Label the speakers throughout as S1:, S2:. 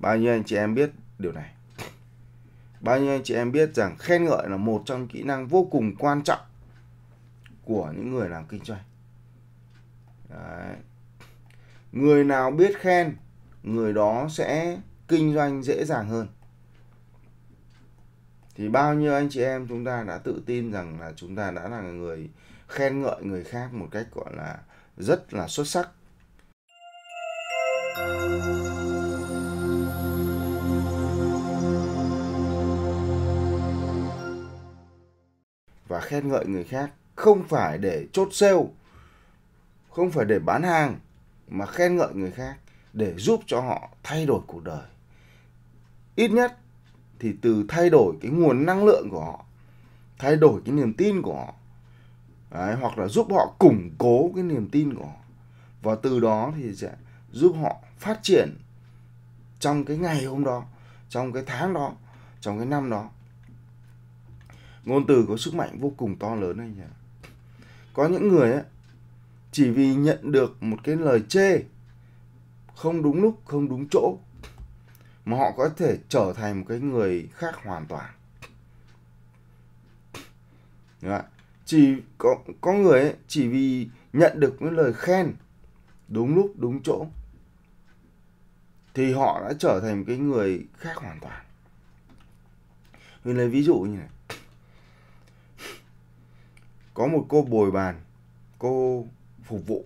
S1: bao nhiêu anh chị em biết điều này bao nhiêu anh chị em biết rằng khen ngợi là một trong kỹ năng vô cùng quan trọng của những người làm kinh doanh Đấy. người nào biết khen người đó sẽ kinh doanh dễ dàng hơn thì bao nhiêu anh chị em chúng ta đã tự tin rằng là chúng ta đã là người khen ngợi người khác một cách gọi là rất là xuất sắc Thank you. khen ngợi người khác không phải để chốt sale không phải để bán hàng mà khen ngợi người khác để giúp cho họ thay đổi cuộc đời ít nhất thì từ thay đổi cái nguồn năng lượng của họ thay đổi cái niềm tin của họ Đấy, hoặc là giúp họ củng cố cái niềm tin của họ và từ đó thì sẽ giúp họ phát triển trong cái ngày hôm đó trong cái tháng đó trong cái năm đó ngôn từ có sức mạnh vô cùng to lớn anh nhỉ có những người ấy, chỉ vì nhận được một cái lời chê không đúng lúc không đúng chỗ mà họ có thể trở thành một cái người khác hoàn toàn Đúng không? chỉ có có người ấy, chỉ vì nhận được những lời khen đúng lúc đúng chỗ thì họ đã trở thành một cái người khác hoàn toàn mình lấy ví dụ như này có một cô bồi bàn cô phục vụ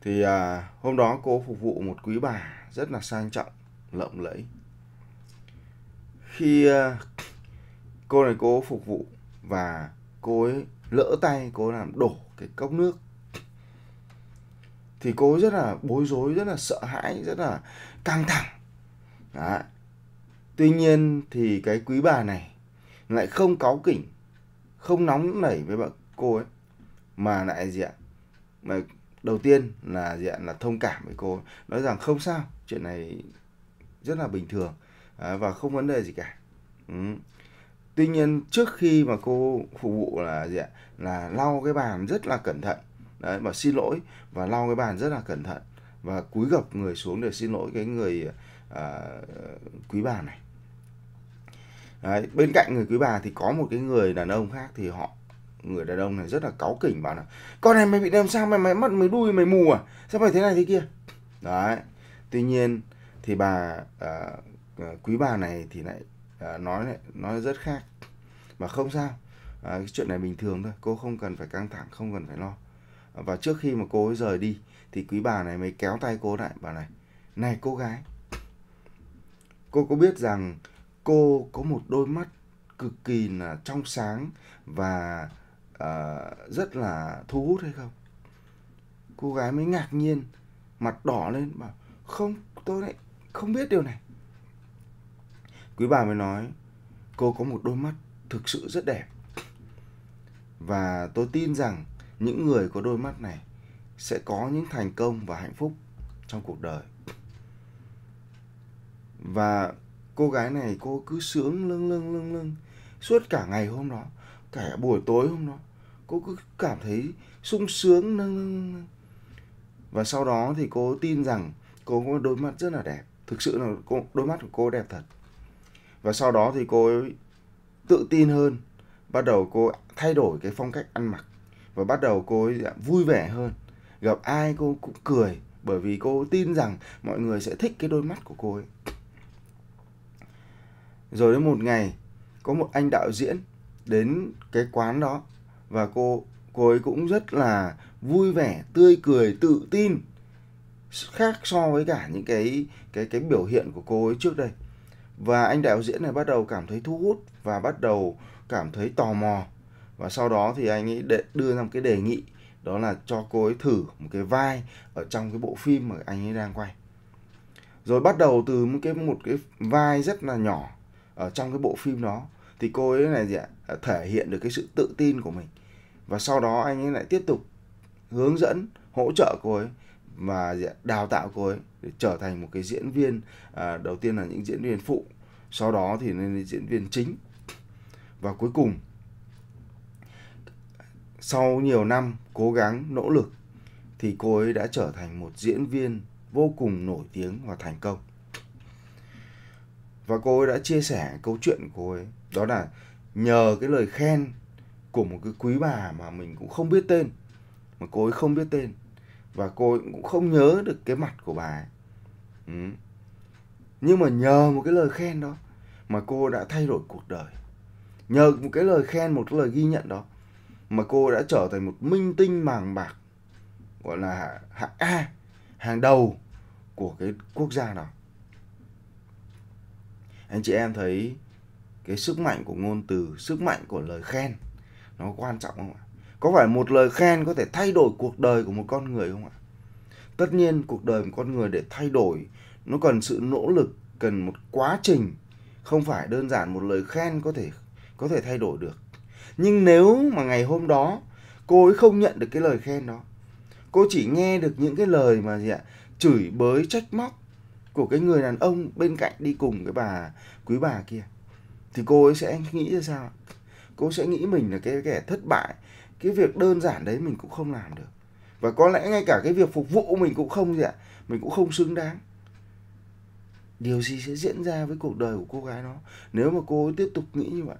S1: thì à, hôm đó cô phục vụ một quý bà rất là sang trọng lộng lẫy khi à, cô này cô phục vụ và cô ấy lỡ tay cô làm đổ cái cốc nước thì cô rất là bối rối rất là sợ hãi rất là căng thẳng Đó. tuy nhiên thì cái quý bà này lại không cáu kỉnh không nóng nảy với bạn cô ấy mà lại gì ạ mà đầu tiên là gì ạ là thông cảm với cô ấy. nói rằng không sao chuyện này rất là bình thường à, và không vấn đề gì cả ừ. tuy nhiên trước khi mà cô phục vụ là gì ạ là lau cái bàn rất là cẩn thận đấy mà xin lỗi và lau cái bàn rất là cẩn thận và cúi gập người xuống để xin lỗi cái người à, quý bà này Đấy, bên cạnh người quý bà thì có một cái người đàn ông khác thì họ người đàn ông này rất là cáu kỉnh bảo là con này mày bị làm sao mày mày mất mày đuôi mày mù à sao mày thế này thế kia đấy tuy nhiên thì bà à, à, quý bà này thì lại à, nói lại nói rất khác mà không sao à, cái chuyện này bình thường thôi cô không cần phải căng thẳng không cần phải lo và trước khi mà cô ấy rời đi thì quý bà này mới kéo tay cô lại bảo này này cô gái cô có biết rằng cô có một đôi mắt cực kỳ là trong sáng và uh, rất là thu hút hay không cô gái mới ngạc nhiên mặt đỏ lên bảo không tôi lại không biết điều này quý bà mới nói cô có một đôi mắt thực sự rất đẹp và tôi tin rằng những người có đôi mắt này sẽ có những thành công và hạnh phúc trong cuộc đời và cô gái này cô cứ sướng lưng lưng lưng lưng suốt cả ngày hôm đó cả buổi tối hôm đó cô cứ cảm thấy sung sướng lưng lưng nâng và sau đó thì cô tin rằng cô có đôi mắt rất là đẹp thực sự là cô, đôi mắt của cô đẹp thật và sau đó thì cô tự tin hơn bắt đầu cô thay đổi cái phong cách ăn mặc và bắt đầu cô vui vẻ hơn gặp ai cô cũng cười bởi vì cô tin rằng mọi người sẽ thích cái đôi mắt của cô ấy rồi đến một ngày có một anh đạo diễn đến cái quán đó và cô cô ấy cũng rất là vui vẻ tươi cười tự tin khác so với cả những cái cái cái biểu hiện của cô ấy trước đây và anh đạo diễn này bắt đầu cảm thấy thu hút và bắt đầu cảm thấy tò mò và sau đó thì anh ấy để đưa ra một cái đề nghị đó là cho cô ấy thử một cái vai ở trong cái bộ phim mà anh ấy đang quay rồi bắt đầu từ một cái một cái vai rất là nhỏ ở trong cái bộ phim đó thì cô ấy này gì ạ à, thể hiện được cái sự tự tin của mình và sau đó anh ấy lại tiếp tục hướng dẫn hỗ trợ cô ấy và đào tạo cô ấy để trở thành một cái diễn viên à, đầu tiên là những diễn viên phụ sau đó thì lên diễn viên chính và cuối cùng sau nhiều năm cố gắng nỗ lực thì cô ấy đã trở thành một diễn viên vô cùng nổi tiếng và thành công và cô ấy đã chia sẻ câu chuyện của cô ấy đó là nhờ cái lời khen của một cái quý bà mà mình cũng không biết tên mà cô ấy không biết tên và cô ấy cũng không nhớ được cái mặt của bà ấy. Ừ. nhưng mà nhờ một cái lời khen đó mà cô đã thay đổi cuộc đời nhờ một cái lời khen một cái lời ghi nhận đó mà cô đã trở thành một minh tinh màng bạc gọi là hạng A hàng đầu của cái quốc gia nào anh chị em thấy cái sức mạnh của ngôn từ sức mạnh của lời khen nó quan trọng không ạ có phải một lời khen có thể thay đổi cuộc đời của một con người không ạ tất nhiên cuộc đời của con người để thay đổi nó cần sự nỗ lực cần một quá trình không phải đơn giản một lời khen có thể có thể thay đổi được nhưng nếu mà ngày hôm đó cô ấy không nhận được cái lời khen đó cô chỉ nghe được những cái lời mà gì ạ chửi bới trách móc của cái người đàn ông bên cạnh đi cùng cái bà quý bà kia thì cô ấy sẽ nghĩ ra sao cô sẽ nghĩ mình là cái kẻ thất bại cái việc đơn giản đấy mình cũng không làm được và có lẽ ngay cả cái việc phục vụ mình cũng không gì ạ mình cũng không xứng đáng điều gì sẽ diễn ra với cuộc đời của cô gái nó? nếu mà cô ấy tiếp tục nghĩ như vậy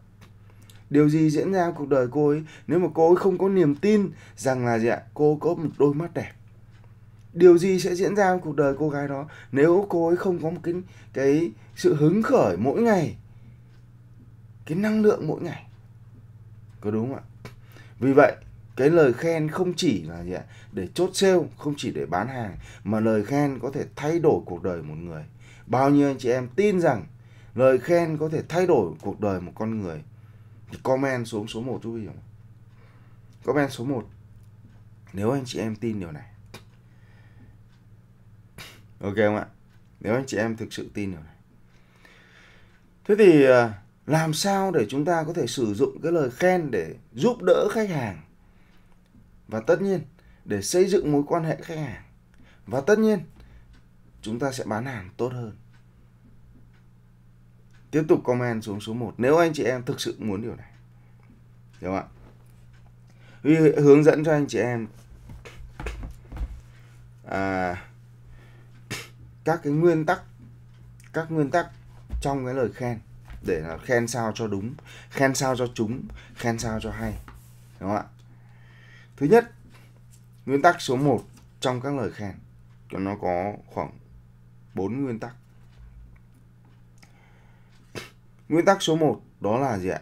S1: điều gì diễn ra cuộc đời cô ấy nếu mà cô ấy không có niềm tin rằng là gì ạ cô có một đôi mắt đẹp điều gì sẽ diễn ra trong cuộc đời cô gái đó nếu cô ấy không có một cái cái sự hứng khởi mỗi ngày cái năng lượng mỗi ngày có đúng không ạ vì vậy cái lời khen không chỉ là gì ạ để chốt sale không chỉ để bán hàng mà lời khen có thể thay đổi cuộc đời một người bao nhiêu anh chị em tin rằng lời khen có thể thay đổi cuộc đời một con người thì comment xuống số 1 giúp gì không comment số 1 nếu anh chị em tin điều này ok không ạ nếu anh chị em thực sự tin điều này thế thì à, làm sao để chúng ta có thể sử dụng cái lời khen để giúp đỡ khách hàng và tất nhiên để xây dựng mối quan hệ khách hàng và tất nhiên chúng ta sẽ bán hàng tốt hơn tiếp tục comment xuống số 1 nếu anh chị em thực sự muốn điều này hiểu không ạ vì hướng dẫn cho anh chị em à, các cái nguyên tắc các nguyên tắc trong cái lời khen để là khen sao cho đúng khen sao cho chúng khen sao cho hay đúng không ạ thứ nhất nguyên tắc số 1 trong các lời khen nó có khoảng 4 nguyên tắc nguyên tắc số 1 đó là gì ạ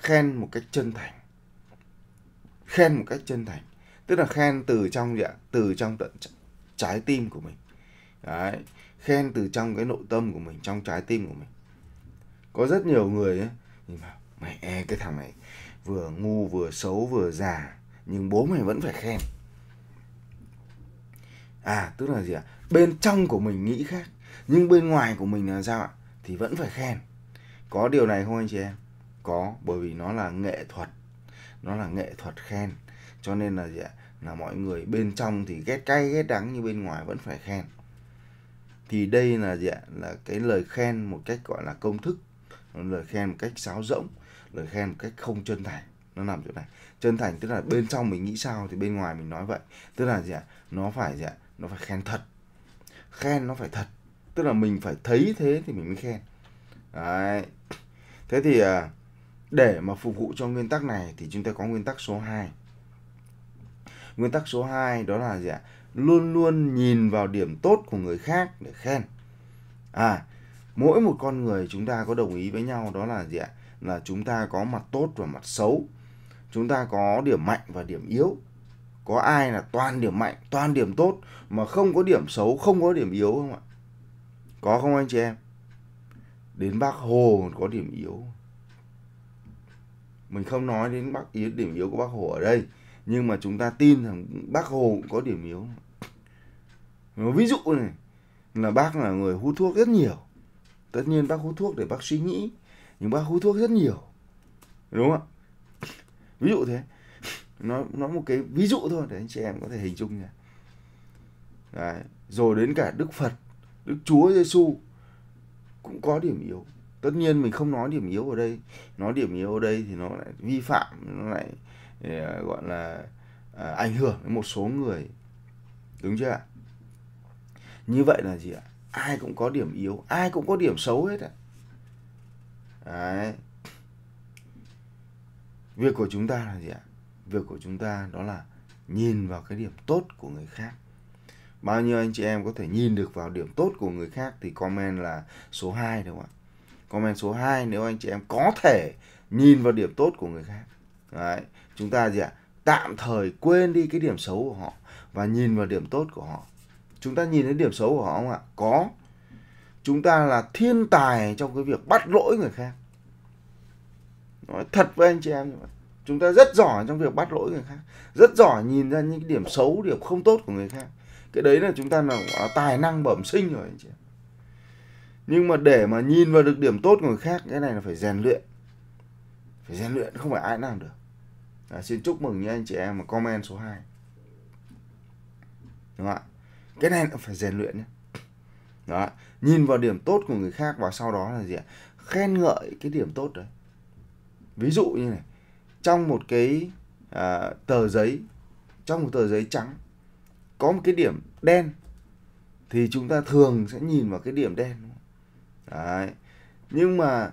S1: khen một cách chân thành khen một cách chân thành tức là khen từ trong gì ạ từ trong tận trái tim của mình đấy khen từ trong cái nội tâm của mình trong trái tim của mình có rất nhiều người ấy, nhìn vào mẹ cái thằng này vừa ngu vừa xấu vừa già nhưng bố mày vẫn phải khen à tức là gì ạ bên trong của mình nghĩ khác nhưng bên ngoài của mình là sao ạ thì vẫn phải khen có điều này không anh chị em có bởi vì nó là nghệ thuật nó là nghệ thuật khen cho nên là gì ạ là mọi người bên trong thì ghét cay ghét đắng nhưng bên ngoài vẫn phải khen thì đây là gì ạ là cái lời khen một cách gọi là công thức lời khen một cách sáo rỗng lời khen một cách không chân thành nó nằm chỗ này chân thành tức là bên trong mình nghĩ sao thì bên ngoài mình nói vậy tức là gì ạ nó phải gì ạ nó phải khen thật khen nó phải thật tức là mình phải thấy thế thì mình mới khen Đấy. thế thì à, để mà phục vụ cho nguyên tắc này thì chúng ta có nguyên tắc số 2 nguyên tắc số 2 đó là gì ạ luôn luôn nhìn vào điểm tốt của người khác để khen à mỗi một con người chúng ta có đồng ý với nhau đó là gì ạ là chúng ta có mặt tốt và mặt xấu chúng ta có điểm mạnh và điểm yếu có ai là toàn điểm mạnh toàn điểm tốt mà không có điểm xấu không có điểm yếu không ạ có không anh chị em đến bác hồ có điểm yếu mình không nói đến bác yếu điểm yếu của bác hồ ở đây nhưng mà chúng ta tin rằng bác hồ cũng có điểm yếu ví dụ này là bác là người hút thuốc rất nhiều tất nhiên bác hút thuốc để bác suy nghĩ nhưng bác hút thuốc rất nhiều đúng không ví dụ thế nó nó một cái ví dụ thôi để anh chị em có thể hình dung nha Đấy. rồi đến cả đức phật đức chúa giêsu cũng có điểm yếu tất nhiên mình không nói điểm yếu ở đây nói điểm yếu ở đây thì nó lại vi phạm nó lại À, gọi là à, ảnh hưởng đến một số người đúng chưa ạ như vậy là gì ạ ai cũng có điểm yếu ai cũng có điểm xấu hết ạ đấy việc của chúng ta là gì ạ việc của chúng ta đó là nhìn vào cái điểm tốt của người khác bao nhiêu anh chị em có thể nhìn được vào điểm tốt của người khác thì comment là số 2 đúng không ạ comment số 2 nếu anh chị em có thể nhìn vào điểm tốt của người khác Đấy, chúng ta gì ạ? Tạm thời quên đi cái điểm xấu của họ và nhìn vào điểm tốt của họ. Chúng ta nhìn thấy điểm xấu của họ không ạ? Có. Chúng ta là thiên tài trong cái việc bắt lỗi người khác. Nói thật với anh chị em như vậy. Chúng ta rất giỏi trong việc bắt lỗi người khác, rất giỏi nhìn ra những cái điểm xấu, điểm không tốt của người khác. Cái đấy là chúng ta là tài năng bẩm sinh rồi anh chị em. Nhưng mà để mà nhìn vào được điểm tốt của người khác, cái này là phải rèn luyện. Phải rèn luyện không phải ai làm được à, xin chúc mừng những anh chị em mà comment số 2 đúng không ạ cái này nó phải rèn luyện nhé đó nhìn vào điểm tốt của người khác và sau đó là gì ạ khen ngợi cái điểm tốt đấy ví dụ như này trong một cái à, tờ giấy trong một tờ giấy trắng có một cái điểm đen thì chúng ta thường sẽ nhìn vào cái điểm đen đấy nhưng mà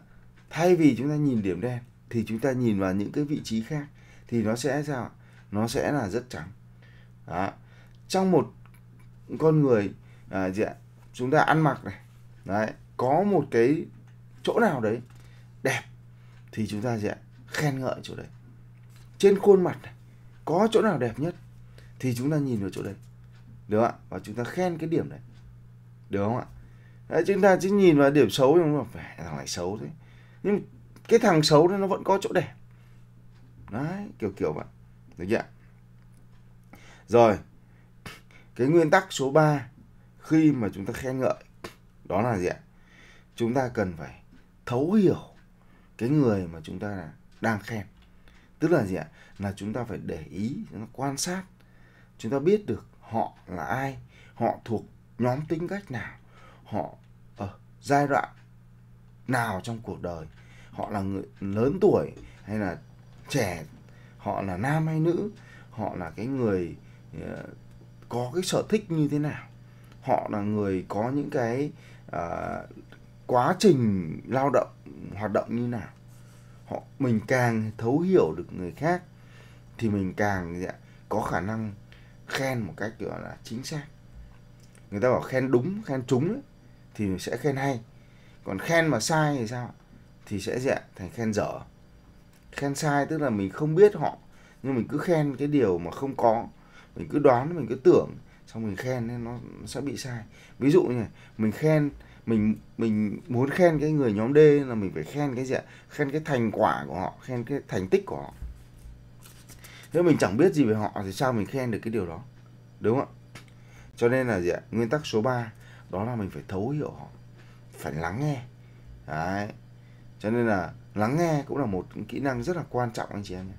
S1: thay vì chúng ta nhìn điểm đen thì chúng ta nhìn vào những cái vị trí khác thì nó sẽ sao nó sẽ là rất trắng đó. trong một con người à, gì ạ? chúng ta ăn mặc này đấy có một cái chỗ nào đấy đẹp thì chúng ta gì ạ? khen ngợi chỗ đấy trên khuôn mặt này, có chỗ nào đẹp nhất thì chúng ta nhìn vào chỗ đấy được không ạ và chúng ta khen cái điểm này được không ạ đấy, chúng ta chỉ nhìn vào điểm xấu nhưng mà phải thằng này xấu thế nhưng cái thằng xấu đó nó vẫn có chỗ đẹp đấy kiểu kiểu vậy được chưa rồi cái nguyên tắc số 3 khi mà chúng ta khen ngợi đó là gì ạ chúng ta cần phải thấu hiểu cái người mà chúng ta đang khen tức là gì ạ là chúng ta phải để ý chúng ta quan sát chúng ta biết được họ là ai họ thuộc nhóm tính cách nào họ ở giai đoạn nào trong cuộc đời họ là người lớn tuổi hay là trẻ họ là nam hay nữ họ là cái người ờ, có cái sở thích như thế nào họ là người có những cái uh, quá trình lao động hoạt động như nào họ mình càng thấu hiểu được người khác thì mình càng dạ, có khả năng khen một cách gọi là chính xác người ta bảo khen đúng khen trúng ấy, thì sẽ khen hay còn khen mà sai thì sao thì sẽ dạ thành khen dở khen sai tức là mình không biết họ nhưng mình cứ khen cái điều mà không có mình cứ đoán mình cứ tưởng xong mình khen nên nó sẽ bị sai ví dụ như này, mình khen mình mình muốn khen cái người nhóm D là mình phải khen cái gì ạ khen cái thành quả của họ khen cái thành tích của họ nếu mình chẳng biết gì về họ thì sao mình khen được cái điều đó đúng không ạ cho nên là gì ạ nguyên tắc số 3 đó là mình phải thấu hiểu họ phải lắng nghe đấy cho nên là lắng nghe cũng là một kỹ năng rất là quan trọng anh chị em nhé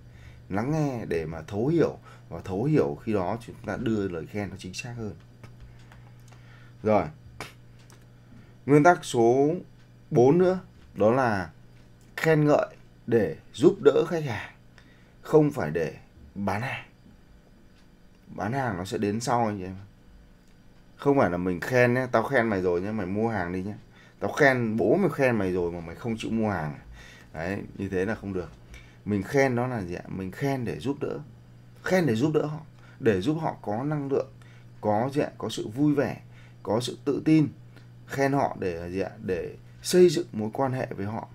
S1: lắng nghe để mà thấu hiểu và thấu hiểu khi đó chúng ta đưa lời khen nó chính xác hơn rồi nguyên tắc số 4 nữa đó là khen ngợi để giúp đỡ khách hàng không phải để bán hàng bán hàng nó sẽ đến sau anh chị em không phải là mình khen nhé tao khen mày rồi nhé mày mua hàng đi nhé tao khen bố mày khen mày rồi mà mày không chịu mua hàng đấy như thế là không được mình khen đó là gì ạ mình khen để giúp đỡ khen để giúp đỡ họ để giúp họ có năng lượng có gì ạ có sự vui vẻ có sự tự tin khen họ để gì ạ để xây dựng mối quan hệ với họ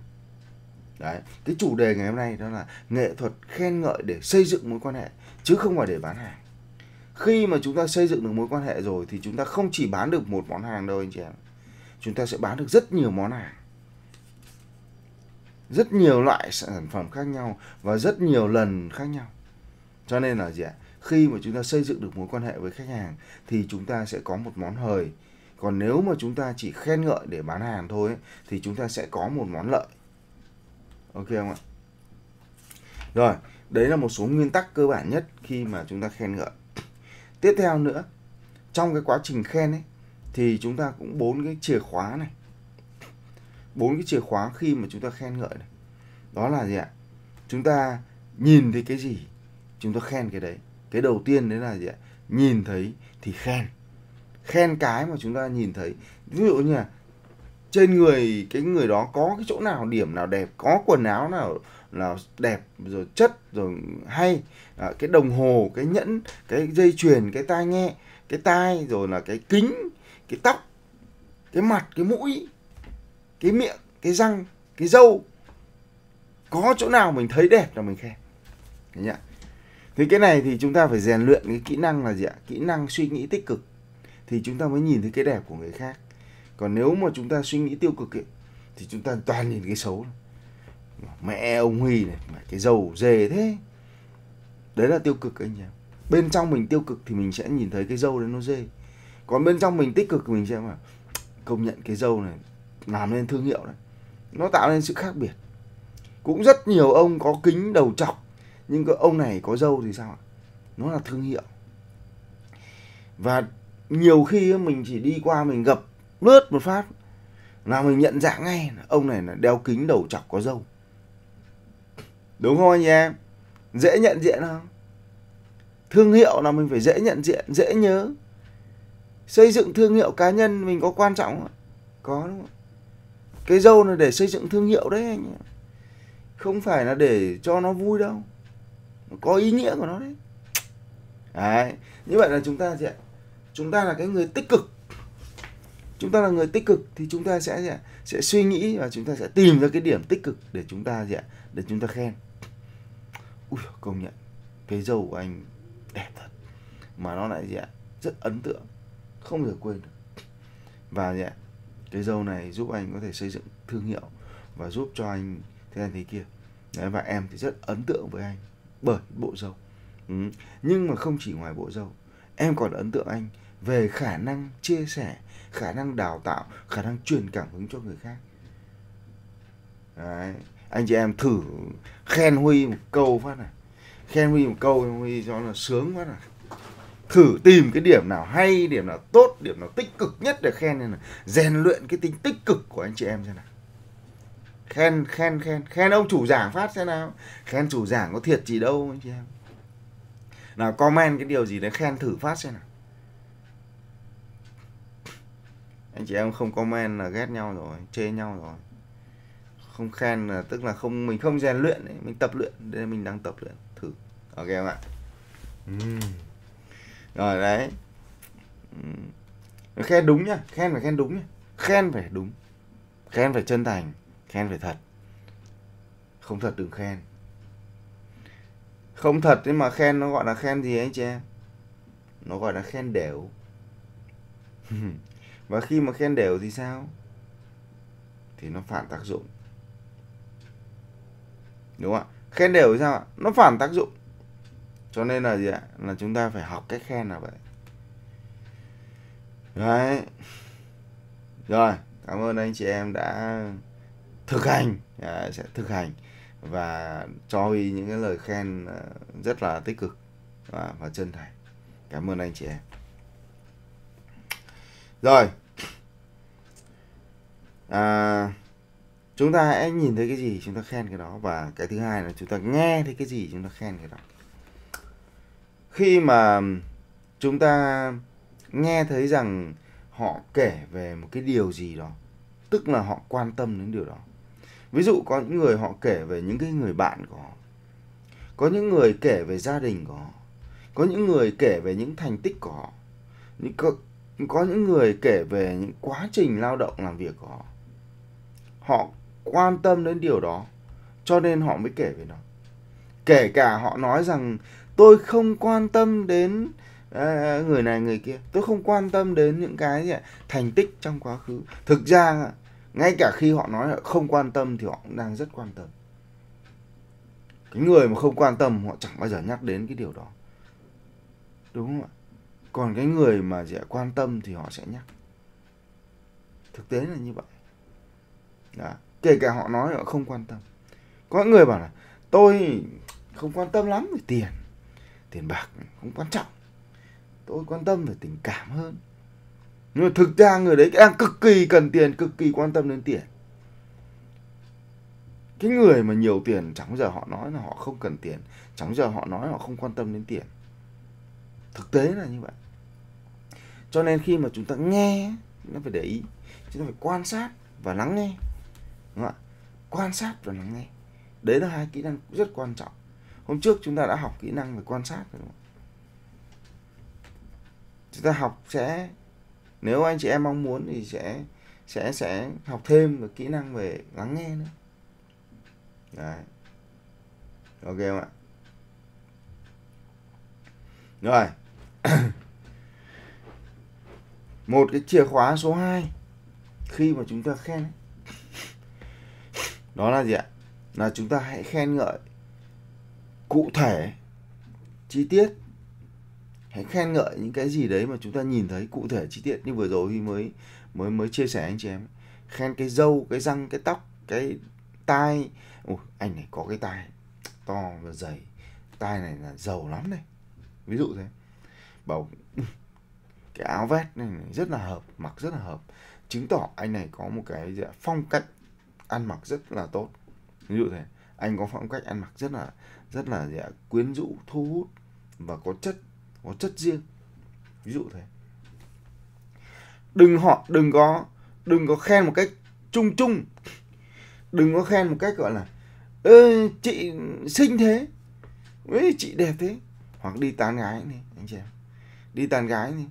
S1: đấy cái chủ đề ngày hôm nay đó là nghệ thuật khen ngợi để xây dựng mối quan hệ chứ không phải để bán hàng khi mà chúng ta xây dựng được mối quan hệ rồi thì chúng ta không chỉ bán được một món hàng đâu anh chị em chúng ta sẽ bán được rất nhiều món hàng rất nhiều loại sản phẩm khác nhau và rất nhiều lần khác nhau cho nên là gì ạ khi mà chúng ta xây dựng được mối quan hệ với khách hàng thì chúng ta sẽ có một món hời còn nếu mà chúng ta chỉ khen ngợi để bán hàng thôi ấy, thì chúng ta sẽ có một món lợi ok không ạ rồi đấy là một số nguyên tắc cơ bản nhất khi mà chúng ta khen ngợi tiếp theo nữa trong cái quá trình khen ấy thì chúng ta cũng bốn cái chìa khóa này bốn cái chìa khóa khi mà chúng ta khen ngợi này đó là gì ạ chúng ta nhìn thấy cái gì chúng ta khen cái đấy cái đầu tiên đấy là gì ạ nhìn thấy thì khen khen cái mà chúng ta nhìn thấy ví dụ như là trên người cái người đó có cái chỗ nào điểm nào đẹp có quần áo nào là đẹp rồi chất rồi hay à, cái đồng hồ cái nhẫn cái dây chuyền cái tai nghe cái tai rồi là cái kính cái tóc cái mặt cái mũi cái miệng cái răng cái dâu có chỗ nào mình thấy đẹp là mình khen nhỉ thế cái này thì chúng ta phải rèn luyện cái kỹ năng là gì ạ kỹ năng suy nghĩ tích cực thì chúng ta mới nhìn thấy cái đẹp của người khác còn nếu mà chúng ta suy nghĩ tiêu cực ấy, thì chúng ta toàn nhìn cái xấu mẹ ông huy này mà cái dầu dề thế đấy là tiêu cực anh em bên trong mình tiêu cực thì mình sẽ nhìn thấy cái dâu đấy nó dê còn bên trong mình tích cực mình sẽ mà công nhận cái dâu này làm nên thương hiệu đấy nó tạo nên sự khác biệt cũng rất nhiều ông có kính đầu chọc nhưng cái ông này có dâu thì sao ạ nó là thương hiệu và nhiều khi mình chỉ đi qua mình gặp lướt một phát là mình nhận dạng ngay ông này là đeo kính đầu chọc có dâu đúng không anh em dễ nhận diện không thương hiệu là mình phải dễ nhận diện dễ nhớ xây dựng thương hiệu cá nhân mình có quan trọng không có đúng không cái dâu là để xây dựng thương hiệu đấy anh không phải là để cho nó vui đâu có ý nghĩa của nó đấy đấy như vậy là chúng ta gì ạ chúng ta là cái người tích cực chúng ta là người tích cực thì chúng ta sẽ gì ạ? sẽ suy nghĩ và chúng ta sẽ tìm ra cái điểm tích cực để chúng ta gì ạ để chúng ta khen ui công nhận cái dâu của anh đẹp thật mà nó lại gì ạ rất ấn tượng không thể quên được và gì ạ cái dâu này giúp anh có thể xây dựng thương hiệu và giúp cho anh thế này thế kia Đấy, và em thì rất ấn tượng với anh bởi bộ dâu ừ. nhưng mà không chỉ ngoài bộ dâu em còn ấn tượng anh về khả năng chia sẻ khả năng đào tạo khả năng truyền cảm hứng cho người khác Đấy. anh chị em thử khen huy một câu phát này khen huy một câu huy cho là sướng quá này thử tìm cái điểm nào hay điểm nào tốt điểm nào tích cực nhất để khen nên là rèn luyện cái tính tích cực của anh chị em xem nào khen khen khen khen ông chủ giảng phát xem nào khen chủ giảng có thiệt gì đâu anh chị em nào comment cái điều gì đấy khen thử phát xem nào anh chị em không comment là ghét nhau rồi chê nhau rồi không khen là tức là không mình không rèn luyện ấy, mình tập luyện nên mình đang tập luyện thử ok không ạ uhm rồi đấy ừ. khen đúng nhá khen phải khen đúng nhá khen phải đúng khen phải chân thành khen phải thật không thật đừng khen không thật nhưng mà khen nó gọi là khen gì anh chị em nó gọi là khen đều và khi mà khen đều thì sao thì nó phản tác dụng đúng không ạ khen đều thì sao ạ nó phản tác dụng cho nên là gì ạ là chúng ta phải học cách khen là vậy đấy rồi cảm ơn anh chị em đã thực hành à, sẽ thực hành và cho Huy những cái lời khen ờ, rất là tích cực và, và chân thành cảm ơn anh chị em rồi à, chúng ta hãy nhìn thấy cái gì chúng ta khen cái đó và cái thứ hai là chúng ta nghe thấy cái gì chúng ta khen cái đó khi mà chúng ta nghe thấy rằng họ kể về một cái điều gì đó tức là họ quan tâm đến điều đó ví dụ có những người họ kể về những cái người bạn của họ có những người kể về gia đình của họ có những người kể về những thành tích của họ những có, có những người kể về những quá trình lao động làm việc của họ họ quan tâm đến điều đó cho nên họ mới kể về nó kể cả họ nói rằng tôi không quan tâm đến à, người này người kia tôi không quan tâm đến những cái gì thành tích trong quá khứ thực ra ngay cả khi họ nói là không quan tâm thì họ cũng đang rất quan tâm cái người mà không quan tâm họ chẳng bao giờ nhắc đến cái điều đó đúng không ạ còn cái người mà sẽ quan tâm thì họ sẽ nhắc thực tế là như vậy đó. kể cả họ nói họ không quan tâm có người bảo là tôi không quan tâm lắm về tiền tiền bạc không quan trọng tôi quan tâm về tình cảm hơn nhưng mà thực ra người đấy đang cực kỳ cần tiền cực kỳ quan tâm đến tiền cái người mà nhiều tiền chẳng bao giờ họ nói là họ không cần tiền chẳng bao giờ họ nói họ không quan tâm đến tiền thực tế là như vậy cho nên khi mà chúng ta nghe nó phải để ý chúng ta phải quan sát và lắng nghe đúng không ạ quan sát và lắng nghe đấy là hai kỹ năng rất quan trọng hôm trước chúng ta đã học kỹ năng về quan sát rồi chúng ta học sẽ nếu anh chị em mong muốn thì sẽ sẽ sẽ học thêm về kỹ năng về lắng nghe nữa Đấy. ok không ạ rồi một cái chìa khóa số 2 khi mà chúng ta khen đó là gì ạ là chúng ta hãy khen ngợi cụ thể chi tiết hãy khen ngợi những cái gì đấy mà chúng ta nhìn thấy cụ thể chi tiết như vừa rồi thì mới mới mới chia sẻ anh chị em khen cái dâu cái răng cái tóc cái tai Ủa, anh này có cái tai to và dày tai này là giàu lắm này ví dụ thế bảo cái áo vest này rất là hợp mặc rất là hợp chứng tỏ anh này có một cái phong cách ăn mặc rất là tốt ví dụ thế anh có phong cách ăn mặc rất là rất là dạ, quyến rũ thu hút và có chất có chất riêng ví dụ thế đừng họ đừng có đừng có khen một cách chung chung đừng có khen một cách gọi là Ê, chị xinh thế Ê, chị đẹp thế hoặc đi tán gái này anh chị em đi tán gái này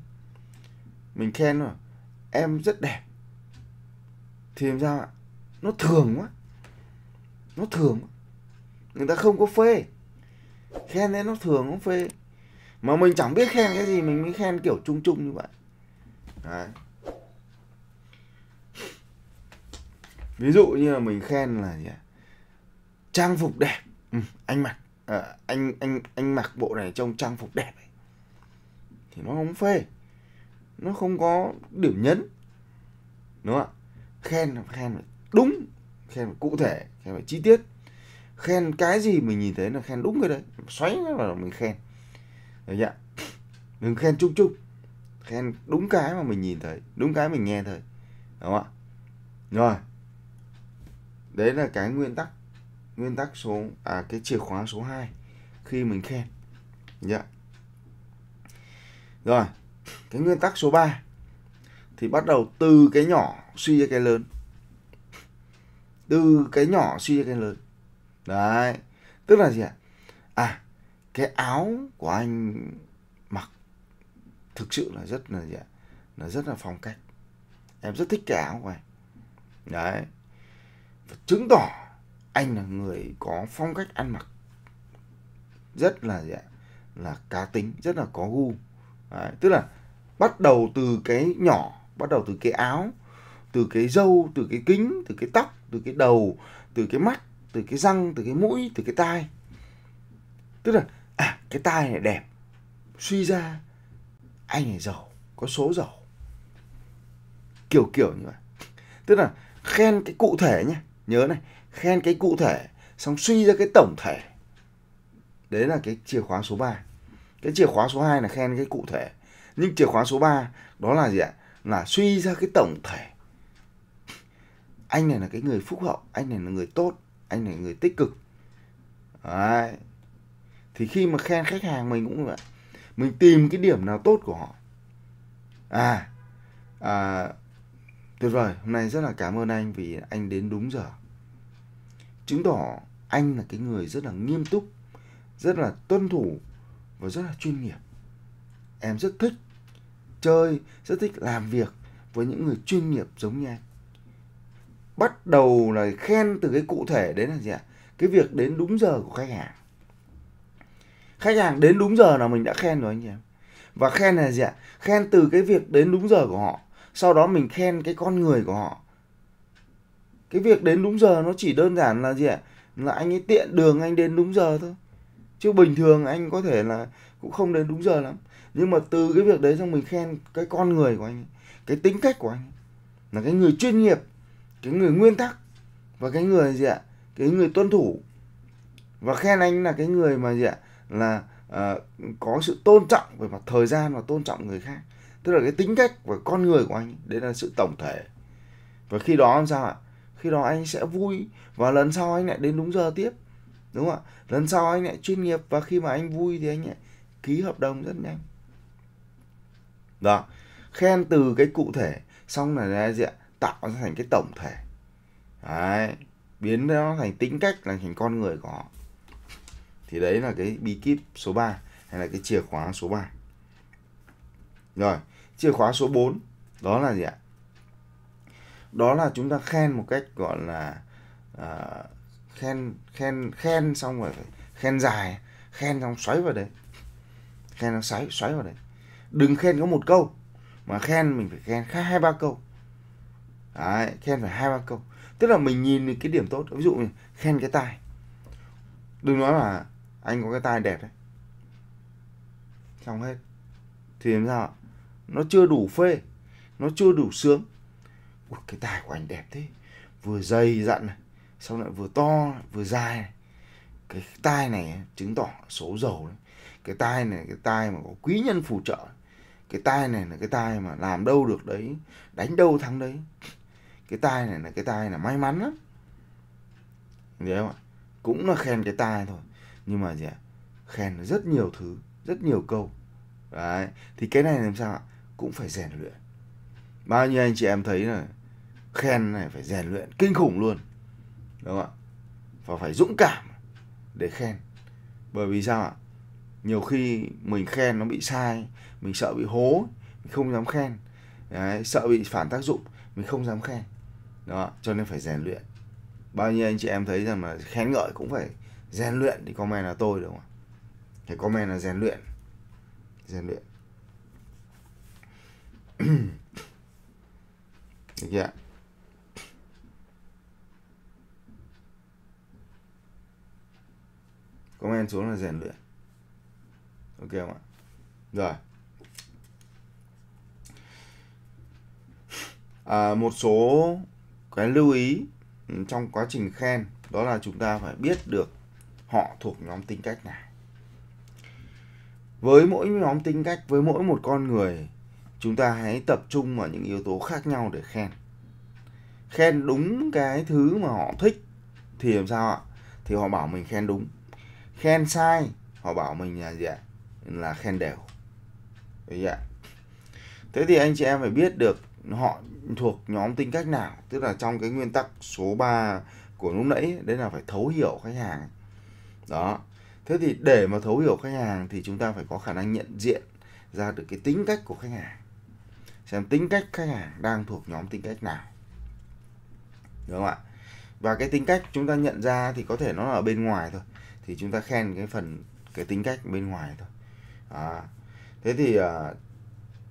S1: mình khen rồi em rất đẹp thì làm sao ạ nó thường quá nó thường quá người ta không có phê khen đấy nó thường không phê mà mình chẳng biết khen cái gì mình mới khen kiểu chung chung như vậy đấy. ví dụ như là mình khen là gì trang phục đẹp ừ, anh mặc à, anh anh anh mặc bộ này trong trang phục đẹp ấy. thì nó không phê nó không có điểm nhấn đúng không ạ khen khen phải đúng khen phải cụ thể khen phải chi tiết khen cái gì mình nhìn thấy là khen đúng cái đấy xoáy nó vào mình khen được chưa đừng khen chung chung khen đúng cái mà mình nhìn thấy đúng cái mình nghe thấy đúng không ạ rồi đấy là cái nguyên tắc nguyên tắc số à cái chìa khóa số 2 khi mình khen dạ rồi cái nguyên tắc số 3 thì bắt đầu từ cái nhỏ suy ra cái lớn từ cái nhỏ suy ra cái lớn đấy tức là gì ạ à? cái áo của anh mặc thực sự là rất là gì ạ là rất là phong cách em rất thích cái áo của anh đấy Và chứng tỏ anh là người có phong cách ăn mặc rất là gì ạ là cá tính rất là có gu đấy. tức là bắt đầu từ cái nhỏ bắt đầu từ cái áo từ cái râu từ cái kính từ cái tóc từ cái đầu từ cái mắt từ cái răng từ cái mũi từ cái tai tức là à cái tai này đẹp suy ra anh này giàu có số giàu kiểu kiểu như vậy tức là khen cái cụ thể nhé nhớ này khen cái cụ thể xong suy ra cái tổng thể đấy là cái chìa khóa số 3 cái chìa khóa số 2 là khen cái cụ thể nhưng chìa khóa số 3 đó là gì ạ là suy ra cái tổng thể anh này là cái người phúc hậu anh này là người tốt anh là người tích cực Đấy. thì khi mà khen khách hàng mình cũng vậy mình tìm cái điểm nào tốt của họ à, à tuyệt vời hôm nay rất là cảm ơn anh vì anh đến đúng giờ chứng tỏ anh là cái người rất là nghiêm túc rất là tuân thủ và rất là chuyên nghiệp em rất thích chơi rất thích làm việc với những người chuyên nghiệp giống như anh bắt đầu là khen từ cái cụ thể đến là gì ạ? Cái việc đến đúng giờ của khách hàng. Khách hàng đến đúng giờ là mình đã khen rồi anh em. Và khen là gì ạ? Khen từ cái việc đến đúng giờ của họ. Sau đó mình khen cái con người của họ. Cái việc đến đúng giờ nó chỉ đơn giản là gì ạ? Là anh ấy tiện đường anh đến đúng giờ thôi. Chứ bình thường anh có thể là cũng không đến đúng giờ lắm. Nhưng mà từ cái việc đấy xong mình khen cái con người của anh ấy, cái tính cách của anh ấy, là cái người chuyên nghiệp cái người nguyên tắc và cái người gì ạ cái người tuân thủ và khen anh là cái người mà gì ạ là uh, có sự tôn trọng về mặt thời gian và tôn trọng người khác tức là cái tính cách và con người của anh đấy là sự tổng thể và khi đó làm sao ạ khi đó anh sẽ vui và lần sau anh lại đến đúng giờ tiếp đúng không ạ lần sau anh lại chuyên nghiệp và khi mà anh vui thì anh lại ký hợp đồng rất nhanh đó khen từ cái cụ thể xong là gì ạ tạo ra thành cái tổng thể đấy biến nó thành tính cách là thành con người của họ thì đấy là cái bí kíp số 3 hay là cái chìa khóa số 3 rồi chìa khóa số 4 đó là gì ạ đó là chúng ta khen một cách gọi là uh, khen khen khen xong rồi phải khen dài khen xong xoáy vào đấy khen xong xoáy xoáy vào đấy đừng khen có một câu mà khen mình phải khen khá hai ba câu Đấy, khen phải hai ba câu tức là mình nhìn cái điểm tốt ví dụ mình khen cái tai đừng nói là anh có cái tai đẹp đấy xong hết thì làm sao nó chưa đủ phê nó chưa đủ sướng Ủa, cái tai của anh đẹp thế vừa dày dặn này xong lại vừa to vừa dài này. cái tai này chứng tỏ số giàu đấy cái tai này cái tai mà có quý nhân phù trợ cái tai này là cái tai mà làm đâu được đấy đánh đâu thắng đấy cái tai này là cái tai là may mắn lắm đấy không ạ cũng là khen cái tai thôi nhưng mà gì ạ khen rất nhiều thứ rất nhiều câu đấy thì cái này làm sao ạ cũng phải rèn luyện bao nhiêu anh chị em thấy là khen này phải rèn luyện kinh khủng luôn đúng không ạ và phải dũng cảm để khen bởi vì sao ạ nhiều khi mình khen nó bị sai mình sợ bị hố mình không dám khen Đấy, sợ bị phản tác dụng mình không dám khen đó cho nên phải rèn luyện bao nhiêu anh chị em thấy rằng mà khen ngợi cũng phải rèn luyện thì comment là tôi đúng không thì comment là rèn luyện rèn luyện được chưa comment xuống là rèn luyện ok không ạ rồi à, một số cái lưu ý ừ, trong quá trình khen đó là chúng ta phải biết được họ thuộc nhóm tính cách nào với mỗi nhóm tính cách với mỗi một con người chúng ta hãy tập trung vào những yếu tố khác nhau để khen khen đúng cái thứ mà họ thích thì làm sao ạ thì họ bảo mình khen đúng khen sai họ bảo mình là gì ạ là khen đều đấy ạ thế thì anh chị em phải biết được họ thuộc nhóm tính cách nào tức là trong cái nguyên tắc số 3 của lúc nãy đấy là phải thấu hiểu khách hàng đó thế thì để mà thấu hiểu khách hàng thì chúng ta phải có khả năng nhận diện ra được cái tính cách của khách hàng xem tính cách khách hàng đang thuộc nhóm tính cách nào đúng không ạ và cái tính cách chúng ta nhận ra thì có thể nó là ở bên ngoài thôi thì chúng ta khen cái phần cái tính cách bên ngoài thôi à, thế thì à,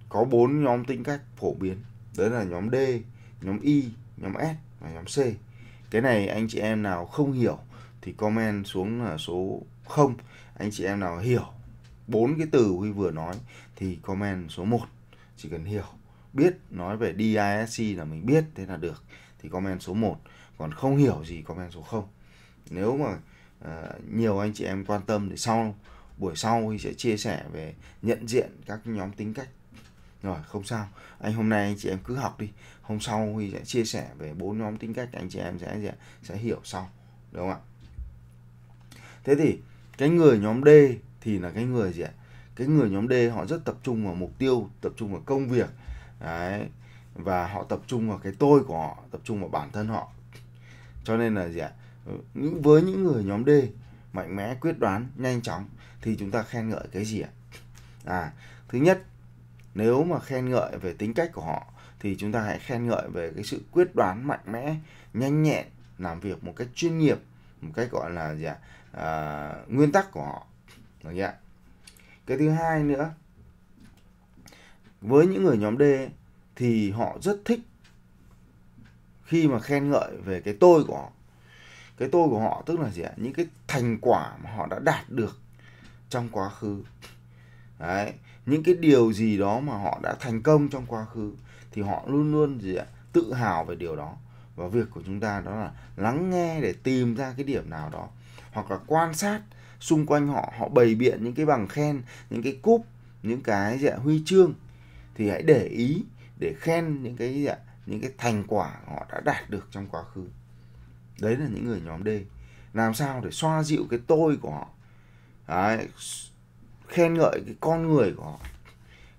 S1: có bốn nhóm tính cách phổ biến đấy là nhóm D nhóm Y nhóm S và nhóm C cái này anh chị em nào không hiểu thì comment xuống là số 0 anh chị em nào hiểu bốn cái từ Huy vừa nói thì comment số 1 chỉ cần hiểu biết nói về DISC là mình biết thế là được thì comment số 1 còn không hiểu gì comment số 0 nếu mà uh, nhiều anh chị em quan tâm thì sau buổi sau huy sẽ chia sẻ về nhận diện các nhóm tính cách rồi không sao anh hôm nay anh chị em cứ học đi hôm sau huy sẽ chia sẻ về bốn nhóm tính cách anh chị em sẽ sẽ, sẽ hiểu sau đúng không ạ thế thì cái người nhóm D thì là cái người gì ạ cái người nhóm D họ rất tập trung vào mục tiêu tập trung vào công việc đấy và họ tập trung vào cái tôi của họ tập trung vào bản thân họ cho nên là gì ạ với những người nhóm D mạnh mẽ quyết đoán nhanh chóng thì chúng ta khen ngợi cái gì ạ à thứ nhất nếu mà khen ngợi về tính cách của họ thì chúng ta hãy khen ngợi về cái sự quyết đoán mạnh mẽ nhanh nhẹn làm việc một cách chuyên nghiệp một cách gọi là gì ạ à, nguyên tắc của họ được ạ? cái thứ hai nữa với những người nhóm D thì họ rất thích khi mà khen ngợi về cái tôi của họ cái tôi của họ tức là gì ạ những cái thành quả mà họ đã đạt được trong quá khứ đấy những cái điều gì đó mà họ đã thành công trong quá khứ thì họ luôn luôn gì ạ tự hào về điều đó và việc của chúng ta đó là lắng nghe để tìm ra cái điểm nào đó hoặc là quan sát xung quanh họ họ bày biện những cái bằng khen những cái cúp những cái gì ạ, huy chương thì hãy để ý để khen những cái gì ạ, những cái thành quả họ đã đạt được trong quá khứ đấy là những người nhóm D làm sao để xoa dịu cái tôi của họ đấy, khen ngợi cái con người của họ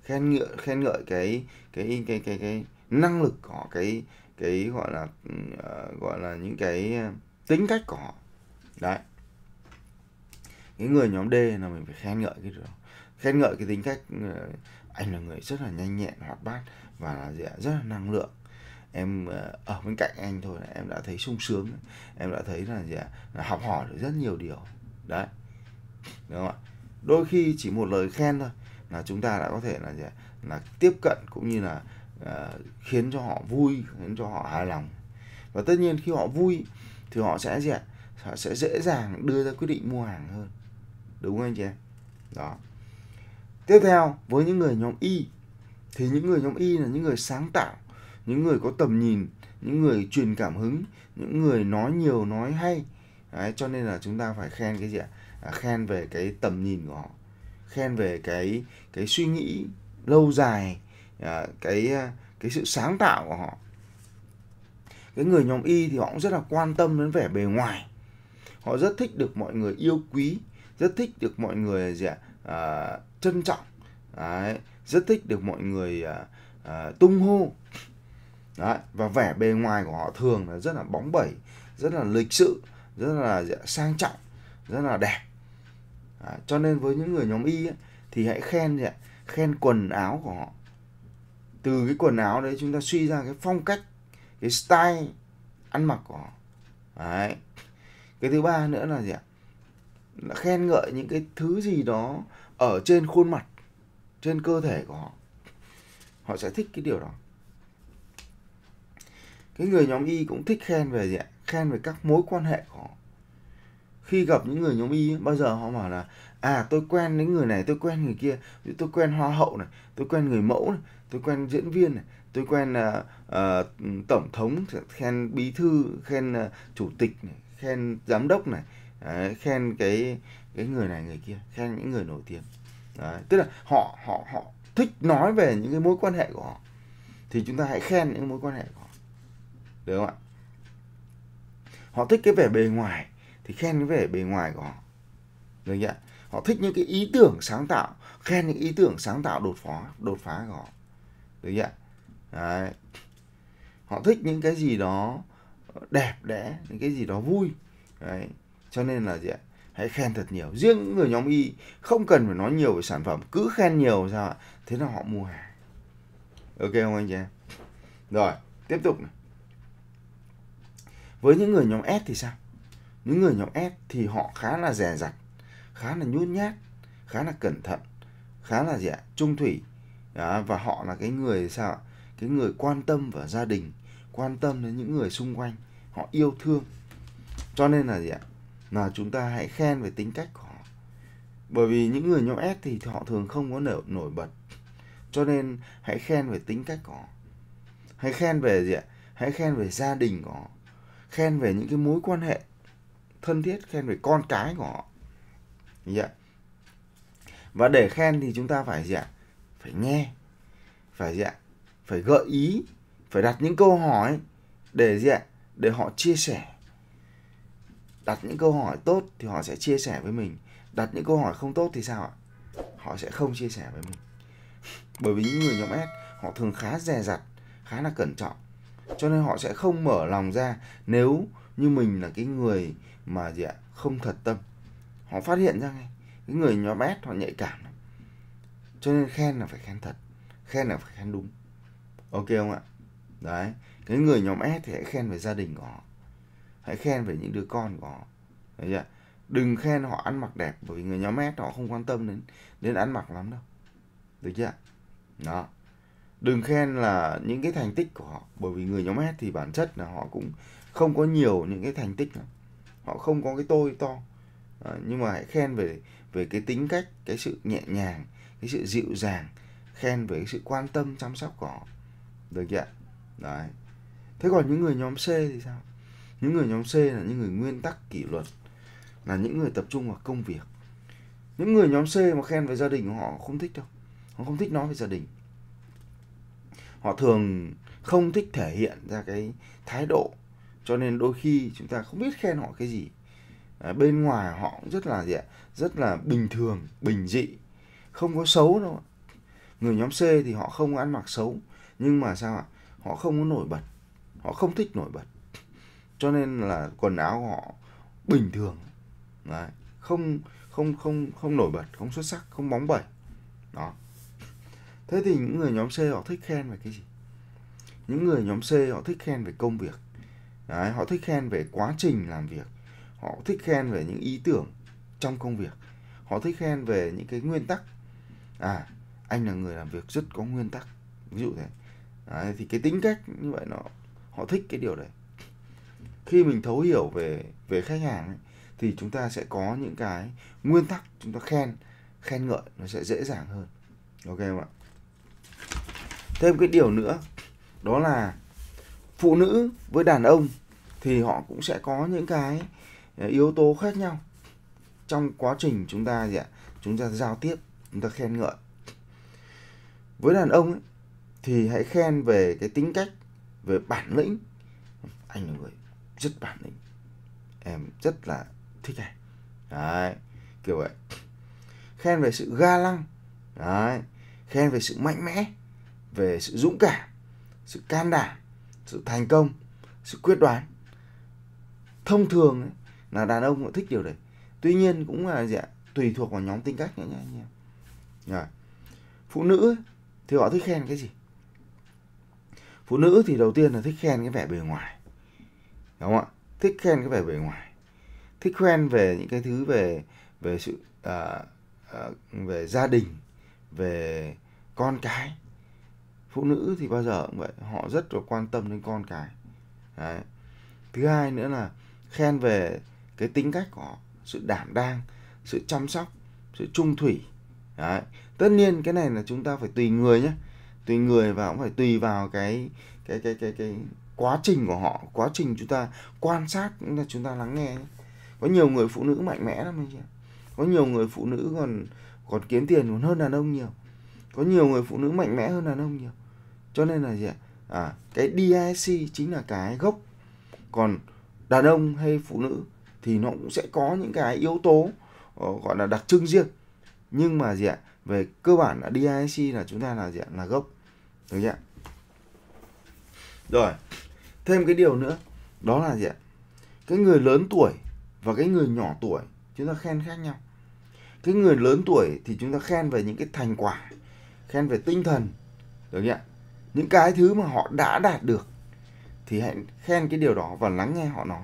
S1: khen ngợi khen ngợi cái cái cái cái cái, năng lực của họ cái cái gọi là uh, gọi là những cái ờ, tính cách của họ đấy cái người nhóm D là mình phải khen ngợi cái điều đó khen ngợi cái tính cách ờ, anh là người rất là nhanh nhẹn hoạt bát và là dạ, rất là năng lượng em ở bên cạnh anh thôi em đã thấy sung sướng em đã thấy là gì ạ dạ, học hỏi được rất nhiều điều đấy đúng không ạ đôi khi chỉ một lời khen thôi là chúng ta đã có thể là gì là tiếp cận cũng như là uh, khiến cho họ vui khiến cho họ hài lòng và tất nhiên khi họ vui thì họ sẽ gì ạ họ sẽ dễ dàng đưa ra quyết định mua hàng hơn đúng không anh chị em đó tiếp theo với những người nhóm y thì những người nhóm y là những người sáng tạo những người có tầm nhìn những người truyền cảm hứng những người nói nhiều nói hay Đấy, cho nên là chúng ta phải khen cái gì ạ À, khen về cái tầm nhìn của họ khen về cái cái suy nghĩ lâu dài à, cái à, cái sự sáng tạo của họ cái người nhóm y thì họ cũng rất là quan tâm đến vẻ bề ngoài họ rất thích được mọi người yêu quý rất thích được mọi người gì ạ à, trân trọng Đấy, rất thích được mọi người à, à, tung hô Đấy, và vẻ bề ngoài của họ thường là rất là bóng bẩy rất là lịch sự rất là sang trọng rất là đẹp à, cho nên với những người nhóm y ấy, thì hãy khen gì ạ, khen quần áo của họ từ cái quần áo đấy chúng ta suy ra cái phong cách cái style ăn mặc của họ đấy cái thứ ba nữa là gì ạ là khen ngợi những cái thứ gì đó ở trên khuôn mặt trên cơ thể của họ họ sẽ thích cái điều đó cái người nhóm y cũng thích khen về gì ạ khen về các mối quan hệ của họ khi gặp những người nhóm y bao giờ họ bảo là à tôi quen những người này tôi quen người kia tôi quen hoa hậu này tôi quen người mẫu này tôi quen diễn viên này tôi quen uh, uh, tổng thống khen bí thư khen uh, chủ tịch này, khen giám đốc này Đấy, khen cái cái người này người kia khen những người nổi tiếng Đấy, tức là họ họ họ thích nói về những cái mối quan hệ của họ thì chúng ta hãy khen những mối quan hệ của họ được không ạ họ thích cái vẻ bề ngoài thì khen về bề ngoài của họ được chưa họ thích những cái ý tưởng sáng tạo khen những ý tưởng sáng tạo đột phá đột phá của họ được chưa Đấy. họ thích những cái gì đó đẹp đẽ những cái gì đó vui Đấy. cho nên là gì ạ hãy khen thật nhiều riêng người nhóm y không cần phải nói nhiều về sản phẩm cứ khen nhiều sao ạ thế là họ mua hàng ok không anh chị em rồi tiếp tục này với những người nhóm s thì sao những người nhóm S thì họ khá là dè dặt, khá là nhút nhát khá là cẩn thận khá là gì ạ trung thủy Đó, và họ là cái người sao ạ cái người quan tâm vào gia đình quan tâm đến những người xung quanh họ yêu thương cho nên là gì ạ là chúng ta hãy khen về tính cách của họ bởi vì những người nhóm S thì họ thường không có nổi, nổi bật cho nên hãy khen về tính cách của họ hãy khen về gì ạ hãy khen về gia đình của họ khen về những cái mối quan hệ thân thiết khen về con cái của họ yeah. Dạ. và để khen thì chúng ta phải gì ạ phải nghe phải gì ạ phải gợi ý phải đặt những câu hỏi để gì ạ để họ chia sẻ đặt những câu hỏi tốt thì họ sẽ chia sẻ với mình đặt những câu hỏi không tốt thì sao ạ họ sẽ không chia sẻ với mình bởi vì những người nhóm S họ thường khá dè dặt khá là cẩn trọng cho nên họ sẽ không mở lòng ra nếu như mình là cái người mà gì ạ không thật tâm họ phát hiện ra ngay cái người nhóm S họ nhạy cảm cho nên khen là phải khen thật khen là phải khen đúng ok không ạ đấy cái người nhóm S thì hãy khen về gia đình của họ hãy khen về những đứa con của họ đấy chưa? đừng khen họ ăn mặc đẹp bởi vì người nhóm S họ không quan tâm đến đến ăn mặc lắm đâu được chưa đó đừng khen là những cái thành tích của họ bởi vì người nhóm S thì bản chất là họ cũng không có nhiều những cái thành tích lắm họ không có cái tôi to à, nhưng mà hãy khen về về cái tính cách cái sự nhẹ nhàng cái sự dịu dàng khen về cái sự quan tâm chăm sóc của họ được chưa đấy thế còn những người nhóm C thì sao những người nhóm C là những người nguyên tắc kỷ luật là những người tập trung vào công việc những người nhóm C mà khen về gia đình của họ không thích đâu họ không thích nói về gia đình họ thường không thích thể hiện ra cái thái độ cho nên đôi khi chúng ta không biết khen họ cái gì à, bên ngoài họ cũng rất là gì ạ rất là bình thường bình dị không có xấu đâu người nhóm C thì họ không ăn mặc xấu nhưng mà sao ạ họ không có nổi bật họ không thích nổi bật cho nên là quần áo của họ bình thường Đấy. không không không không nổi bật không xuất sắc không bóng bẩy đó thế thì những người nhóm C họ thích khen về cái gì những người nhóm C họ thích khen về công việc Đấy, họ thích khen về quá trình làm việc họ thích khen về những ý tưởng trong công việc họ thích khen về những cái nguyên tắc à anh là người làm việc rất có nguyên tắc ví dụ thế Đấy, thì cái tính cách như vậy nó họ thích cái điều đấy khi mình thấu hiểu về về khách hàng ấy, thì chúng ta sẽ có những cái nguyên tắc chúng ta khen khen ngợi nó sẽ dễ dàng hơn ok không ạ thêm cái điều nữa đó là phụ nữ với đàn ông thì họ cũng sẽ có những cái ờ, yếu tố khác nhau trong quá trình chúng ta gì ạ chúng ta giao tiếp chúng ta khen ngợi với đàn ông ấy, thì hãy khen về cái tính cách về bản lĩnh anh là người rất bản lĩnh em rất là thích anh đấy kiểu vậy khen về sự ga lăng đấy khen về sự mạnh mẽ về sự dũng cảm sự can đảm sự thành công sự quyết đoán thông thường ấy, là đàn ông cũng thích điều đấy tuy nhiên cũng là gì ạ? tùy thuộc vào nhóm tính cách nữa nha anh em rồi phụ nữ thì họ thích khen cái gì phụ nữ thì đầu tiên là thích khen cái vẻ bề ngoài đúng không ạ thích khen cái vẻ bề ngoài thích khen về những cái thứ về về sự à, à, về gia đình về con cái phụ nữ thì bao giờ cũng vậy họ rất là quan tâm đến con cái Đấy. thứ hai nữa là khen về cái tính cách của họ sự đảm đang sự chăm sóc sự trung thủy Đấy. tất nhiên cái này là chúng ta phải tùy người nhé tùy người và cũng phải tùy vào cái cái cái cái cái quá trình của họ quá trình chúng ta quan sát cũng là chúng ta lắng nghe nhé. có nhiều người phụ nữ mạnh mẽ lắm anh chị có nhiều người phụ nữ còn còn kiếm tiền còn hơn đàn ông nhiều có nhiều người phụ nữ mạnh mẽ hơn đàn ông nhiều cho nên là gì ạ à, cái DISC chính là cái gốc còn đàn ông hay phụ nữ thì nó cũng sẽ có những cái yếu tố ờ, gọi là đặc trưng riêng nhưng mà gì ạ về cơ bản là DISC là chúng ta là gì ạ là gốc được chưa rồi thêm cái điều nữa đó là gì ạ cái người lớn tuổi và cái người nhỏ tuổi chúng ta khen khác nhau cái người lớn tuổi thì chúng ta khen về những cái thành quả khen về tinh thần được chưa những cái thứ mà họ đã đạt được thì hãy khen cái điều đó và lắng nghe họ nói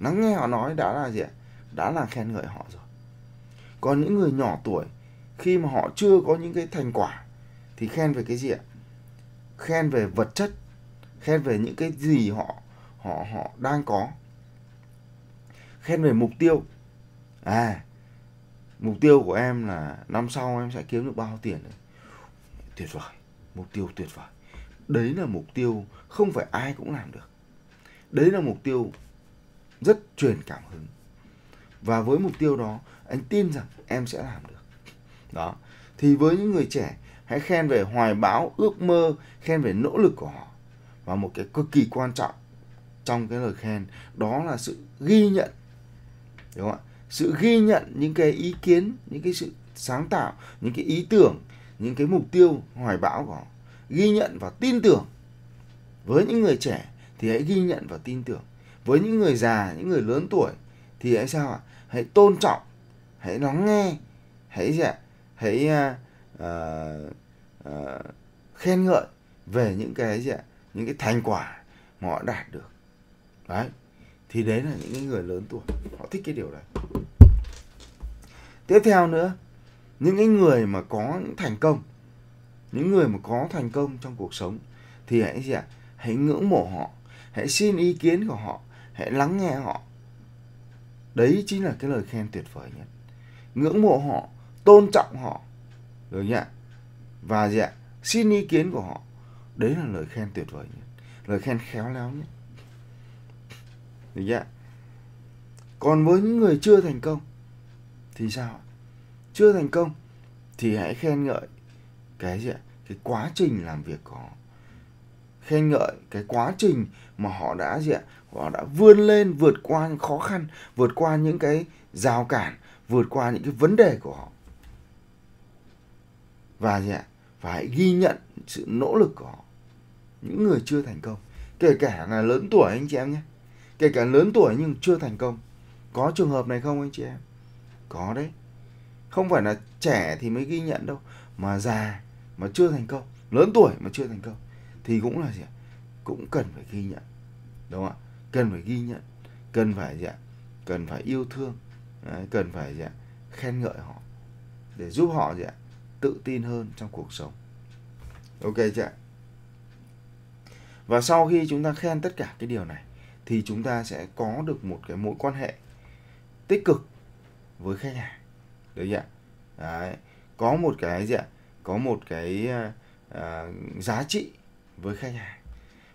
S1: lắng nghe họ nói đã là gì ạ đã là khen ngợi họ rồi còn những người nhỏ tuổi khi mà họ chưa có những cái thành quả thì khen về cái gì ạ khen về vật chất khen về những cái gì họ họ họ đang có khen về mục tiêu à mục tiêu của em là năm sau em sẽ kiếm được bao tiền tuyệt vời mục tiêu tuyệt vời đấy là mục tiêu không phải ai cũng làm được đấy là mục tiêu rất truyền cảm hứng và với mục tiêu đó anh tin rằng em sẽ làm được đó thì với những người trẻ hãy khen về hoài bão ước mơ khen về nỗ lực của họ và một cái cực kỳ quan trọng trong cái lời khen đó là sự ghi nhận đúng không ạ sự ghi nhận những cái ý kiến những cái sự sáng tạo những cái ý tưởng những cái mục tiêu hoài bão của họ ghi nhận và tin tưởng với những người trẻ thì hãy ghi nhận và tin tưởng với những người già những người lớn tuổi thì hãy sao ạ hãy tôn trọng hãy lắng nghe hãy gì ạ hãy uh, uh, khen ngợi về những cái gì ạ những cái thành quả mà họ đạt được đấy thì đấy là những người lớn tuổi họ thích cái điều này tiếp theo nữa những cái người mà có thành công những người mà có thành công trong cuộc sống thì hãy gì ạ hãy ngưỡng mộ họ hãy xin ý kiến của họ hãy lắng nghe họ đấy chính là cái lời khen tuyệt vời nhất ngưỡng mộ họ tôn trọng họ được nhỉ và gì ạ xin ý kiến của họ đấy là lời khen tuyệt vời nhất lời khen khéo léo nhất được nhỉ còn với những người chưa thành công thì sao chưa thành công thì hãy khen ngợi cái gì ạ cái quá trình làm việc của họ khen ngợi cái quá trình mà họ đã gì ạ họ đã vươn lên vượt qua những khó khăn vượt qua những cái rào cản vượt qua những cái vấn đề của họ và gì ạ và hãy ghi nhận sự nỗ lực của họ những người chưa thành công kể cả là lớn tuổi anh chị em nhé kể cả lớn tuổi nhưng chưa thành công có trường hợp này không anh chị em có đấy không phải là trẻ thì mới ghi nhận đâu mà già mà chưa thành công lớn tuổi mà chưa thành công thì cũng là gì cũng cần phải ghi nhận đúng không ạ cần phải ghi nhận cần phải gì ạ cần phải yêu thương cần phải gì ạ khen ngợi họ để giúp họ gì ạ tự tin hơn trong cuộc sống ok chưa ạ và sau khi chúng ta khen tất cả cái điều này thì chúng ta sẽ có được một cái mối quan hệ tích cực với khách hàng được chưa Đấy. có một cái gì ạ có một cái à, giá trị với khách hàng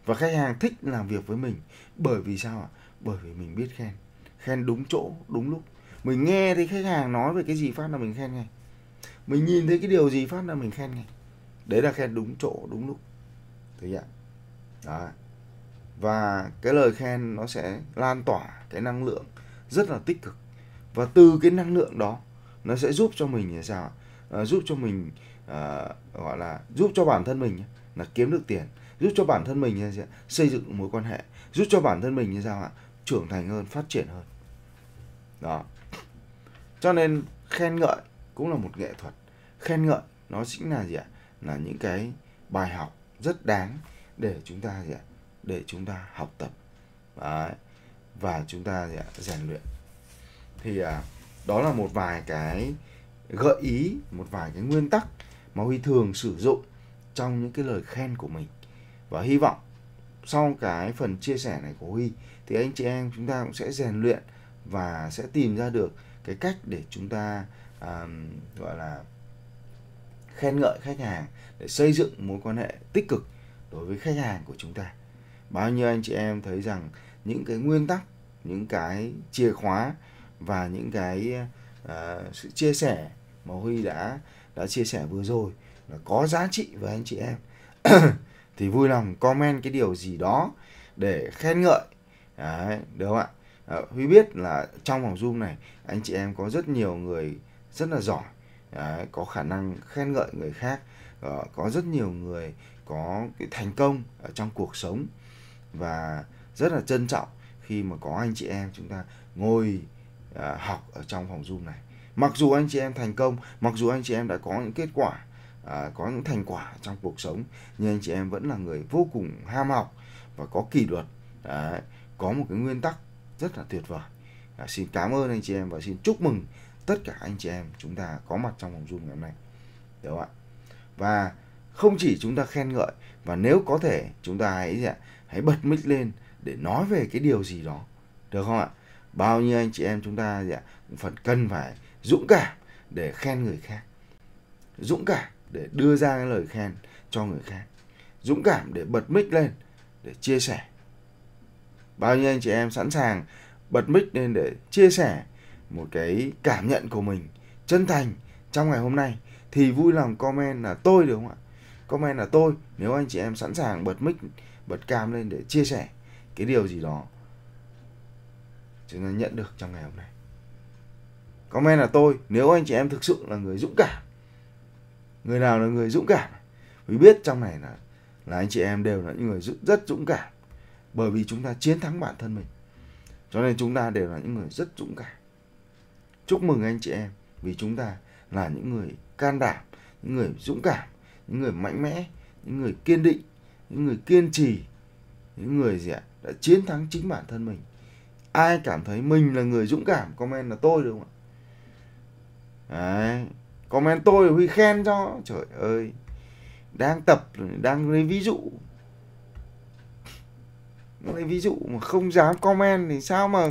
S1: và khách hàng thích làm việc với mình bởi vì sao ạ bởi vì mình biết khen khen đúng chỗ đúng lúc mình nghe thấy khách hàng nói về cái gì phát là mình khen ngay mình nhìn thấy cái điều gì phát là mình khen ngay đấy là khen đúng chỗ đúng lúc thế chưa đó và cái lời khen nó sẽ lan tỏa cái năng lượng rất là tích cực và từ cái năng lượng đó nó sẽ giúp cho mình là sao à, giúp cho mình à, gọi là giúp cho bản thân mình là kiếm được tiền giúp cho bản thân mình là xây dựng mối quan hệ giúp cho bản thân mình như sao ạ trưởng thành hơn phát triển hơn đó cho nên khen ngợi cũng là một nghệ thuật khen ngợi nó chính là gì ạ là những cái bài học rất đáng để chúng ta gì ạ để chúng ta học tập Đấy. và chúng ta gì ạ rèn luyện thì à, đó là một vài cái gợi ý một vài cái nguyên tắc mà huy thường sử dụng trong những cái lời khen của mình và hy vọng sau cái phần chia sẻ này của huy thì anh chị em chúng ta cũng sẽ rèn luyện và sẽ tìm ra được cái cách để chúng ta à, gọi là khen ngợi khách hàng để xây dựng mối quan hệ tích cực đối với khách hàng của chúng ta bao nhiêu anh chị em thấy rằng những cái nguyên tắc những cái chìa khóa và những cái uh, sự chia sẻ mà Huy đã đã chia sẻ vừa rồi là có giá trị với anh chị em thì vui lòng comment cái điều gì đó để khen ngợi Đấy, được không ạ à, Huy biết là trong vòng Zoom này anh chị em có rất nhiều người rất là giỏi Đấy, có khả năng khen ngợi người khác à, có rất nhiều người có cái thành công ở trong cuộc sống và rất là trân trọng khi mà có anh chị em chúng ta ngồi À, học ở trong phòng Zoom này. Mặc dù anh chị em thành công, mặc dù anh chị em đã có những kết quả, à, có những thành quả trong cuộc sống, nhưng anh chị em vẫn là người vô cùng ham học và có kỷ luật, à, có một cái nguyên tắc rất là tuyệt vời. xin cảm ơn anh chị em và xin chúc mừng tất cả anh chị em chúng ta có mặt trong phòng Zoom ngày hôm nay. Được không ạ? Và không chỉ chúng ta khen ngợi và nếu có thể chúng ta hãy hãy bật mic lên để nói về cái điều gì đó. Được không ạ? bao nhiêu anh chị em chúng ta gì ạ cũng phần cần phải dũng cảm để khen người khác dũng cảm để đưa ra cái lời khen cho người khác dũng cảm để bật mic lên để chia sẻ bao nhiêu anh chị em sẵn sàng bật mic lên để chia sẻ một cái cảm nhận của mình chân thành trong ngày hôm nay thì vui lòng comment là tôi được không ạ comment là tôi nếu anh chị em sẵn sàng bật mic bật cam lên để chia sẻ cái điều gì đó chúng ta nhận được trong ngày hôm nay comment là tôi nếu anh chị em thực sự là người dũng cảm người nào là người dũng cảm vì biết trong này là là anh chị em đều là những người rất dũng cảm bởi vì chúng ta chiến thắng bản thân mình cho nên chúng ta đều là những người rất dũng cảm chúc mừng anh chị em vì chúng ta là những người can đảm những người dũng cảm những người mạnh mẽ những người kiên định những người kiên trì những người gì ạ đã chiến thắng chính bản thân mình ai cảm thấy mình là người dũng cảm comment là tôi đúng không ạ đấy comment tôi huy khen cho trời ơi đang tập đang lấy ví dụ lấy ví dụ mà không dám comment thì sao mà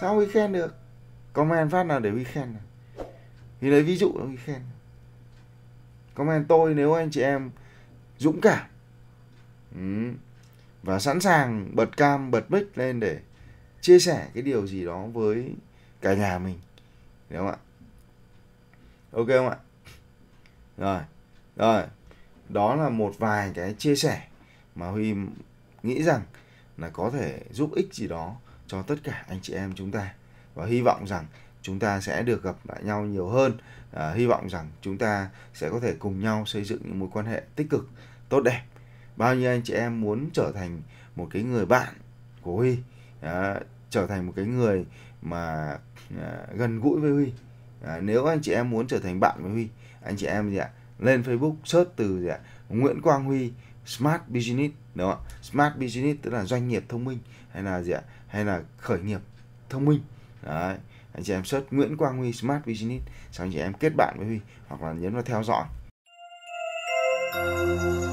S1: sao huy khen được comment phát nào để huy khen này. thì lấy ví dụ huy khen comment tôi nếu anh chị em dũng cảm ừ. và sẵn sàng bật cam bật mic lên để chia sẻ cái điều gì đó với cả nhà mình đúng không ạ ok không ạ rồi rồi đó là một vài cái chia sẻ mà huy nghĩ rằng là có thể giúp ích gì đó cho tất cả anh chị em chúng ta và hy vọng rằng chúng ta sẽ được gặp lại nhau nhiều hơn à, hy vọng rằng chúng ta sẽ có thể cùng nhau xây dựng những mối quan hệ tích cực tốt đẹp bao nhiêu anh chị em muốn trở thành một cái người bạn của huy à, trở thành một cái người mà à, gần gũi với Huy. À, nếu anh chị em muốn trở thành bạn với Huy, anh chị em gì ạ? Lên Facebook search từ gì ạ? Nguyễn Quang Huy Smart Business đúng không ạ? Smart Business tức là doanh nghiệp thông minh hay là gì ạ? Hay là khởi nghiệp thông minh. Đấy. Anh chị em search Nguyễn Quang Huy Smart Business, sau anh chị em kết bạn với Huy hoặc là nhấn vào theo dõi.